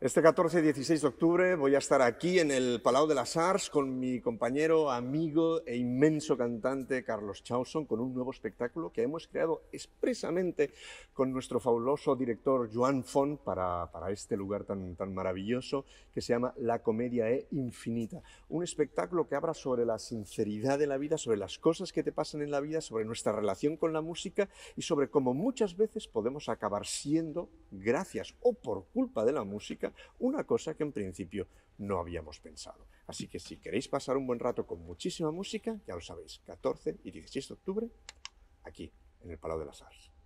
Este 14 y 16 de octubre voy a estar aquí en el Palau de las Arts con mi compañero, amigo e inmenso cantante Carlos Chausson con un nuevo espectáculo que hemos creado expresamente con nuestro fabuloso director Joan Font para, este lugar tan, tan maravilloso que se llama La Comedia e Infinita. Un espectáculo que habla sobre la sinceridad de la vida, sobre las cosas que te pasan en la vida, sobre nuestra relación con la música y sobre cómo muchas veces podemos acabar siendo gracias o por culpa de la música, una cosa que en principio no habíamos pensado. Así que si queréis pasar un buen rato con muchísima música, ya lo sabéis, 14 y 16 de octubre, aquí, en el Palau de las Arts.